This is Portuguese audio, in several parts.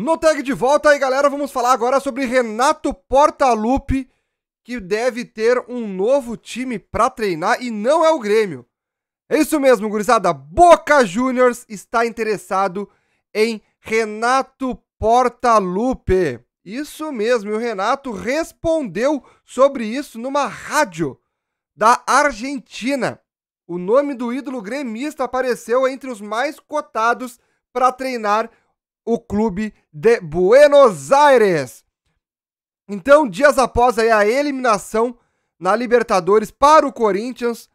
No tag de volta aí, galera, vamos falar agora sobre Renato Portaluppi, que deve ter um novo time para treinar e não é o Grêmio. É isso mesmo, gurizada. Boca Juniors está interessado em Renato Portaluppi. Isso mesmo, e o Renato respondeu sobre isso numa rádio da Argentina. O nome do ídolo gremista apareceu entre os mais cotados para treinar o clube de Buenos Aires. Então, dias após a eliminação na Libertadores para o Corinthians,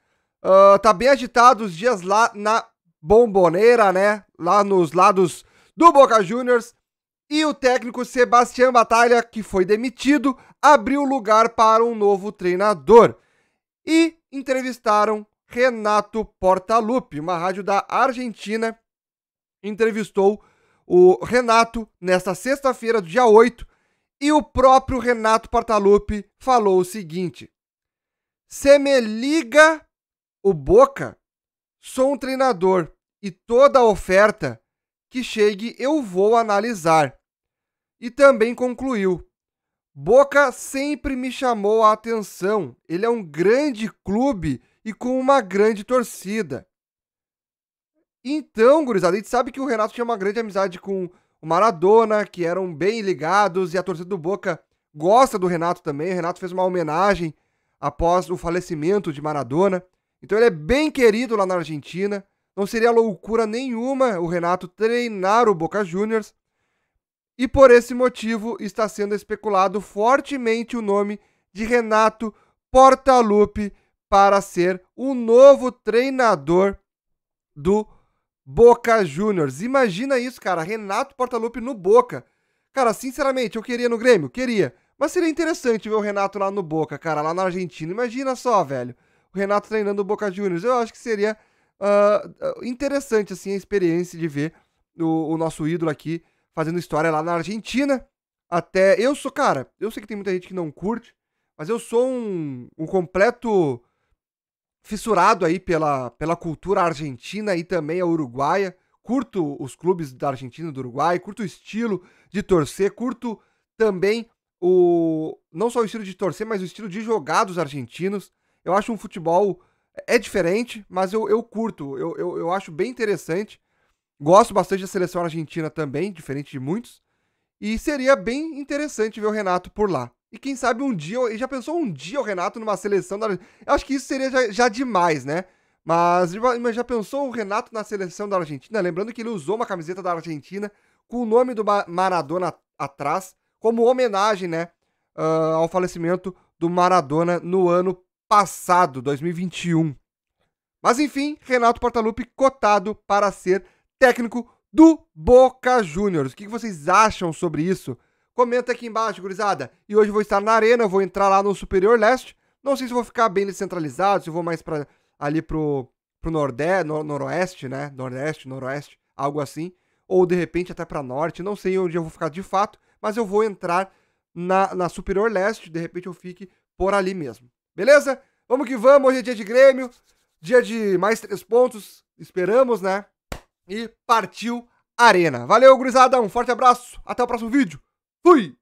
uh, tá bem agitado os dias lá na Bomboneira, né? Lá nos lados do Boca Juniors. E o técnico Sebastião Batalha, que foi demitido, abriu lugar para um novo treinador. E entrevistaram Renato Portaluppi, uma rádio da Argentina, entrevistou o Renato nesta sexta-feira, dia 8, e o próprio Renato Portaluppi falou o seguinte: "Se me liga o Boca, sou um treinador e toda oferta que chegue eu vou analisar". E também concluiu: Boca sempre me chamou a atenção. Ele é um grande clube e com uma grande torcida. Então, gurizada, a gente sabe que o Renato tinha uma grande amizade com o Maradona, que eram bem ligados, e a torcida do Boca gosta do Renato também. O Renato fez uma homenagem após o falecimento de Maradona. Então ele é bem querido lá na Argentina. Não seria loucura nenhuma o Renato treinar o Boca Juniors. E por esse motivo está sendo especulado fortemente o nome de Renato Portaluppi para ser o novo treinador do Boca Juniors. Imagina isso, cara. Renato Portaluppi no Boca. Cara, sinceramente, eu queria no Grêmio? Queria. Mas seria interessante ver o Renato lá no Boca, cara, lá na Argentina. Imagina só, velho. O Renato treinando o Boca Juniors. Eu acho que seria uh, interessante, assim, a experiência de ver o, o nosso ídolo aqui fazendo história lá na Argentina. Até eu sou, cara, eu sei que tem muita gente que não curte, mas eu sou um, um completo fissurado aí pela, pela cultura argentina e também a uruguaia. Curto os clubes da Argentina e do Uruguai, curto o estilo de torcer, curto também o não só o estilo de torcer, mas o estilo de jogar dos argentinos. Eu acho um futebol é diferente, mas eu, eu curto, eu, eu, eu acho bem interessante. Gosto bastante da seleção argentina também, diferente de muitos. E seria bem interessante ver o Renato por lá. E quem sabe um dia, e já pensou um dia o Renato numa seleção da Argentina? Eu acho que isso seria já, já demais, né? Mas, mas, já pensou o Renato na seleção da Argentina? Lembrando que ele usou uma camiseta da Argentina com o nome do Maradona atrás, como homenagem, né, uh, ao falecimento do Maradona no ano passado, 2021. Mas enfim, Renato Portaluppi cotado para ser técnico do Boca Juniors. O que vocês acham sobre isso? Comenta aqui embaixo, gurizada. E hoje eu vou estar na arena, eu vou entrar lá no Superior Leste. Não sei se vou ficar bem descentralizado, se eu vou mais para ali pro, pro Nordeste, no, Noroeste, né? Nordeste, Noroeste, algo assim. Ou de repente até para Norte, não sei onde eu vou ficar de fato, mas eu vou entrar na, na Superior Leste, de repente eu fique por ali mesmo. Beleza? Vamos que vamos, hoje é dia de Grêmio, dia de mais três pontos, esperamos, né? E partiu Arena. Valeu, gurizada, um forte abraço, até o próximo vídeo. Fui!